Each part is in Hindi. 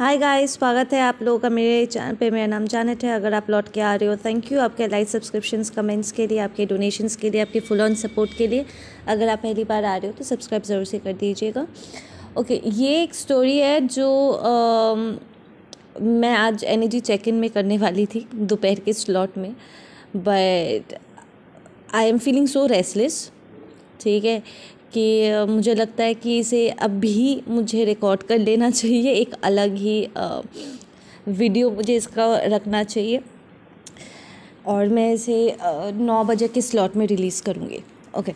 हाय गाइस स्वागत है आप लोगों का मेरे चैनल पे मेरा नाम जानेट है अगर आप लौट के आ रहे हो थैंक यू आपके लाइक सब्सक्रिप्शन कमेंट्स के लिए आपके डोनेशंस के लिए आपके फुल ऑन सपोर्ट के लिए अगर आप पहली बार आ रहे हो तो सब्सक्राइब ज़रूर से कर दीजिएगा ओके ये एक स्टोरी है जो आ, um, मैं आज एनर्जी चेक इन में करने वाली थी दोपहर के स्लॉट में but I am feeling so restless ठीक है कि मुझे लगता है कि इसे अभी मुझे रिकॉर्ड कर लेना चाहिए एक अलग ही वीडियो मुझे इसका रखना चाहिए और मैं इसे नौ बजे के स्लॉट में रिलीज़ करूँगी ओके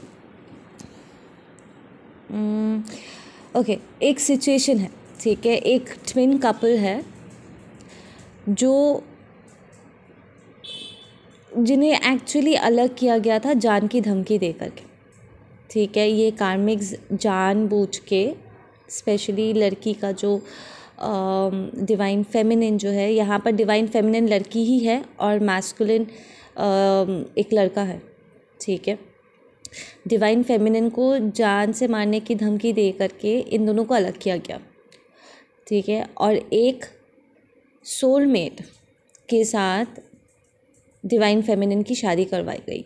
ओके hmm. एक सिचुएशन है ठीक है एक ट्विन कपल है जो जिन्हें एक्चुअली अलग किया गया था जान की धमकी दे करके ठीक है ये कार्मिक जान बूझ के स्पेशली लड़की का जो डिवाइन फेमिनिन जो है यहाँ पर डिवाइन फेमिनिन लड़की ही है और मैस्कुलिन एक लड़का है ठीक है डिवाइन फेमिनिन को जान से मारने की धमकी दे करके इन दोनों को अलग किया गया ठीक है और एक सोलमेट के साथ डिवाइन फेमिनिन की शादी करवाई गई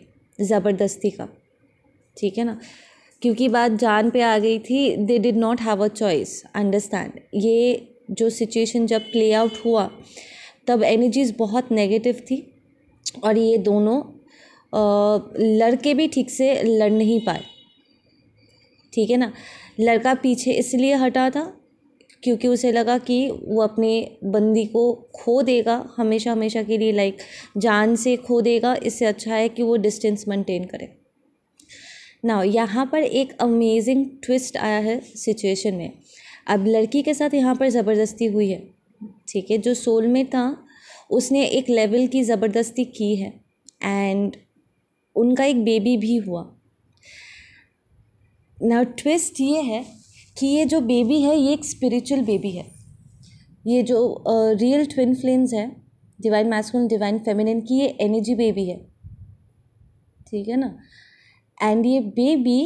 ज़बरदस्ती का ठीक है ना क्योंकि बात जान पे आ गई थी they did not have a choice understand ये जो सिचुएशन जब प्ले आउट हुआ तब एनर्जीज बहुत नेगेटिव थी और ये दोनों लड़के भी ठीक से लड़ नहीं पाए ठीक है ना लड़का पीछे इसलिए हटा था क्योंकि उसे लगा कि वो अपने बंदी को खो देगा हमेशा हमेशा के लिए लाइक जान से खो देगा इससे अच्छा है कि वो डिस्टेंस मेंटेन करे ना यहाँ पर एक अमेजिंग ट्विस्ट आया है सिचुएशन में अब लड़की के साथ यहाँ पर ज़बरदस्ती हुई है ठीक है जो सोल में था उसने एक लेवल की ज़बरदस्ती की है एंड उनका एक बेबी भी हुआ ना ट्विस्ट ये है कि ये जो बेबी है ये एक स्पिरिचुअल बेबी है ये जो रियल ट्विन फ्लेम्स है डिवाइन मैस्कुलिन डिवाइन फेमिनिन की ये एनर्जी बेबी है ठीक है ना एंड ये बेबी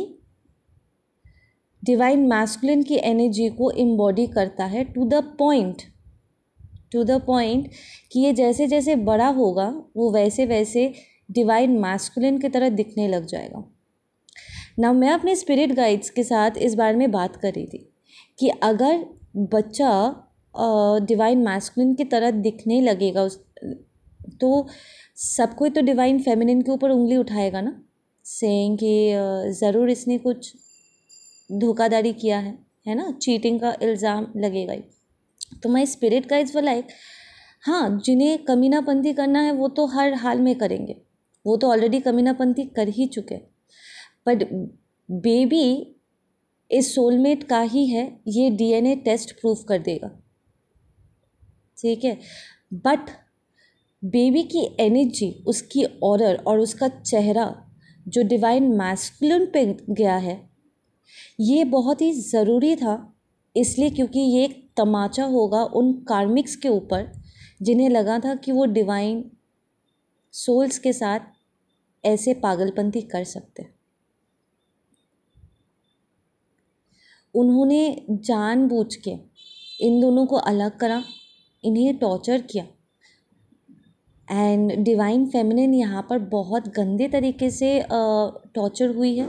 डिवाइन मैस्कुलिन की एनर्जी को एम्बॉडी करता है to the point to the point कि ये जैसे जैसे बड़ा होगा वो वैसे वैसे डिवाइन मैस्कुलिन की तरह दिखने लग जाएगा ना मैं अपने स्पिरिट गाइड्स के साथ इस बारे में बात कर रही थी कि अगर बच्चा डिवाइन मैस्कुलिन की तरह दिखने लगेगा उस तो सब कोई तो डिवाइन फेमिनिन के ऊपर उंगली उठाएगा ना सेइंग कि ज़रूर इसने कुछ धोखाधड़ी किया है है ना चीटिंग का इल्ज़ाम लगेगा ही तो my spirit guides were like हाँ जिन्हें कमीनापंथी करना है वो तो हर हाल में करेंगे वो तो ऑलरेडी कमीनापंथी कर ही चुके बट बेबी इस सोलमेट का ही है ये डीएनए टेस्ट प्रूफ कर देगा ठीक है बट बेबी की एनर्जी उसकी ऑरर और उसका चेहरा जो डिवाइन मैस्कुलिन पे गया है ये बहुत ही ज़रूरी था इसलिए क्योंकि ये एक तमाचा होगा उन कार्मिक्स के ऊपर जिन्हें लगा था कि वो डिवाइन सोल्स के साथ ऐसे पागलपंथी कर सकते उन्होंने जानबूझ के इन दोनों को अलग करा इन्हें टॉर्चर किया एंड डिवाइन फेमिनिन यहाँ पर बहुत गंदे तरीके से टॉर्चर हुई है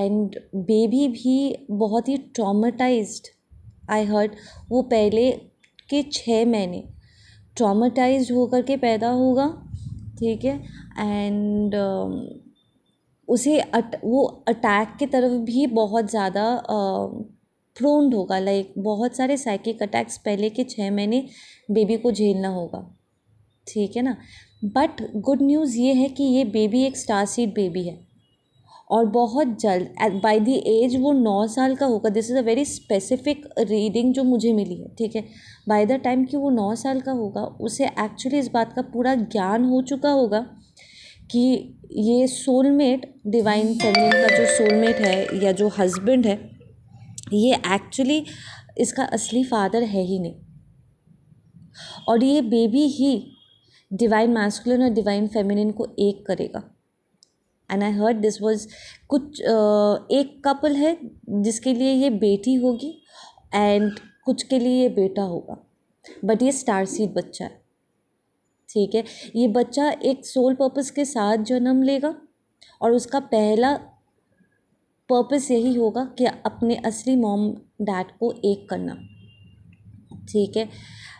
एंड बेबी भी बहुत ही ट्रामाटाइज आई हर्ट वो पहले के छः महीने ट्रामाटाइज होकर के पैदा होगा ठीक है एंड उसे अट वो अटैक की तरफ भी बहुत ज़्यादा प्रोन्ड होगा लाइक बहुत सारे साइकिक अटैक्स पहले के छः महीने बेबी को झेलना होगा ठीक है ना बट गुड न्यूज़ ये है कि ये बेबी एक स्टार सीड बेबी है और बहुत जल्द बाय द एज वो नौ साल का होगा this is a very specific reading जो मुझे मिली है ठीक है बाय द टाइम कि वो नौ साल का होगा उसे एक्चुअली इस बात का पूरा ज्ञान हो चुका होगा कि ये सोलमेट डिवाइन फैमिली का जो सोलमेट है या जो हस्बैंड है ये एक्चुअली इसका असली फादर है ही नहीं और ये बेबी ही डिवाइन मैस्कुलिन और डिवाइन फेमिनिन को एक करेगा and I heard this was कुछ एक कपल है जिसके लिए ये बेटी होगी एंड कुछ के लिए ये बेटा होगा बट ये स्टार सीट बच्चा है ठीक है ये बच्चा एक सोल पर्पस के साथ जन्म लेगा और उसका पहला पर्पस यही होगा कि अपने असली मॉम डैड को एक करना ठीक है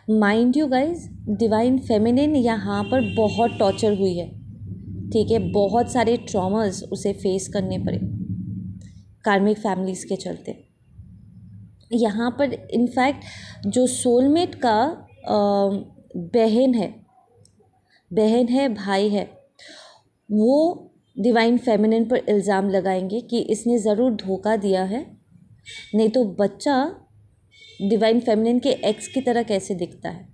mind you guys divine feminine यहाँ पर बहुत टॉर्चर हुई है ठीक है बहुत सारे ट्रॉमास उसे फेस करने पड़े कार्मिक फैमिलीज़ के चलते यहाँ पर इनफैक्ट जो सोलमेट का बहन है बहन है भाई है वो डिवाइन फेमिनिन पर इल्ज़ाम लगाएंगे कि इसने ज़रूर धोखा दिया है नहीं तो बच्चा डिवाइन फेमिनिन के एक्स की तरह कैसे दिखता है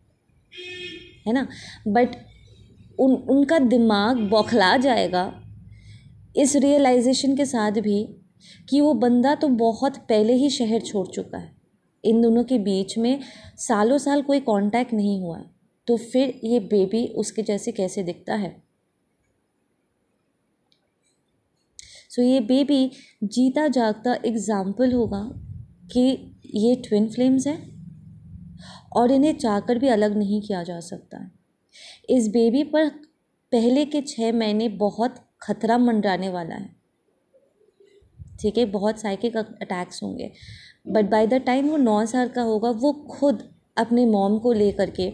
है ना बट उन उनका दिमाग बौखला जाएगा इस रियलाइजेशन के साथ भी कि वो बंदा तो बहुत पहले ही शहर छोड़ चुका है इन दोनों के बीच में सालों साल कोई कांटेक्ट नहीं हुआ है तो फिर ये बेबी उसके जैसे कैसे दिखता है सो so, ये बेबी जीता जागता एग्ज़ाम्पल होगा कि ये ट्विन फ्लेम्स हैं और इन्हें चाहकर भी अलग नहीं किया जा सकता इस बेबी पर पहले के छः महीने बहुत खतरा मंडराने वाला है ठीक है बहुत साइकिक अटैक्स होंगे बट बाय द टाइम वो नौ साल का होगा वो खुद अपने मॉम को ले करके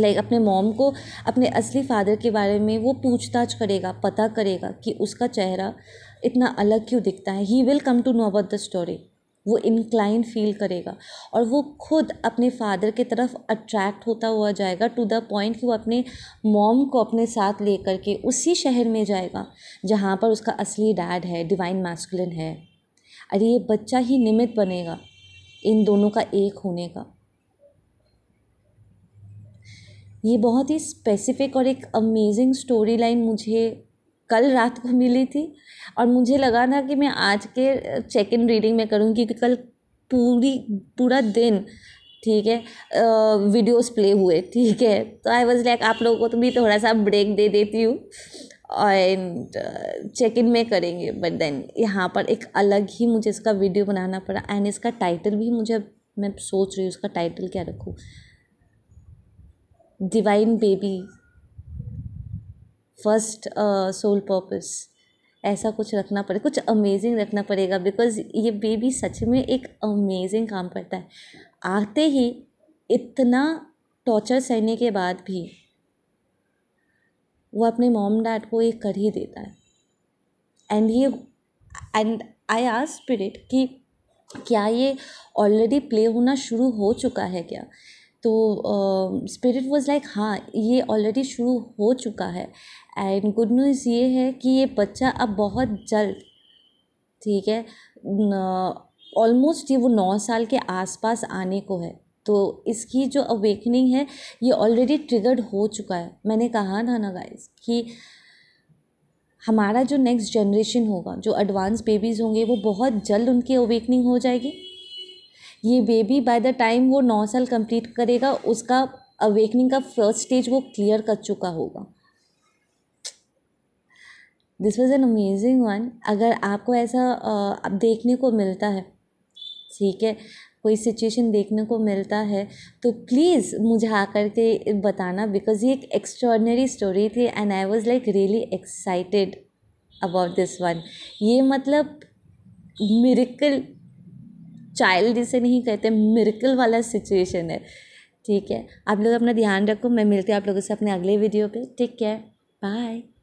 लाइक अपने मॉम को अपने असली फादर के बारे में वो पूछताछ करेगा पता करेगा कि उसका चेहरा इतना अलग क्यों दिखता है he will come to know about the story वो इंक्लाइन फील करेगा और वो खुद अपने फादर के तरफ अट्रैक्ट होता हुआ जाएगा टू द पॉइंट कि वो अपने मॉम को अपने साथ लेकर के उसी शहर में जाएगा जहाँ पर उसका असली डैड है डिवाइन मैस्कुलिन है अरे ये बच्चा ही निमित बनेगा इन दोनों का एक होने का ये बहुत ही स्पेसिफिक और एक अमेजिंग स्टोरी लाइन मुझे कल रात को मिली थी और मुझे लगा था कि मैं आज के चेक इन रीडिंग में करूँगी क्योंकि कल पूरी पूरा दिन ठीक है वीडियोस प्ले हुए ठीक है तो आई वाज लाइक आप लोगों को तो भी थोड़ा सा ब्रेक दे देती हूँ एंड चेक इन में करेंगे बट देन यहाँ पर एक अलग ही मुझे इसका वीडियो बनाना पड़ा एंड इसका टाइटल भी मुझे मैं सोच रही हूँ उसका टाइटल क्या रखूँ divine baby first soul purpose ऐसा कुछ रखना पड़े कुछ अमेजिंग रखना पड़ेगा बिकॉज ये बेबी सच में एक अमेजिंग काम करता है आते ही इतना टॉर्चर सहने के बाद भी वो अपने मॉम डैड को ये कर ही देता है एंड ये एंड आई आर स्पिरिट कि क्या ये ऑलरेडी प्ले होना शुरू हो चुका है क्या तो स्पिरिट वॉज लाइक हाँ ये ऑलरेडी शुरू हो चुका है एंड गुड न्यूज़ ये है कि ये बच्चा अब बहुत जल्द ठीक है ऑलमोस्ट ये वो नौ साल के आसपास आने को है तो इसकी जो अवेकनिंग है ये ऑलरेडी ट्रिगर्ड हो चुका है मैंने कहा था ना गाइस कि हमारा जो नेक्स्ट जनरेशन होगा जो एडवांस बेबीज़ होंगे वो बहुत जल्द उनकी अवेकनिंग हो जाएगी ये बेबी बाय द टाइम वो नौ साल कंप्लीट करेगा उसका अवेकनिंग का फर्स्ट स्टेज वो क्लियर कर चुका होगा this was an amazing one अगर आपको ऐसा आप देखने को मिलता है ठीक है कोई सिचुएशन देखने को मिलता है तो प्लीज़ मुझे आकर के बताना बिकॉज ये एक एक्स्ट्रॉर्डनरी स्टोरी थी and I was like really excited about this one ये मतलब मेरिकल चाइल्ड जिसे नहीं कहते मिरकल वाला सिचुएशन है ठीक है आप लोग अपना ध्यान रखो मैं मिलती हूँ आप लोगों से अपने अगले वीडियो पे टेक केयर बाय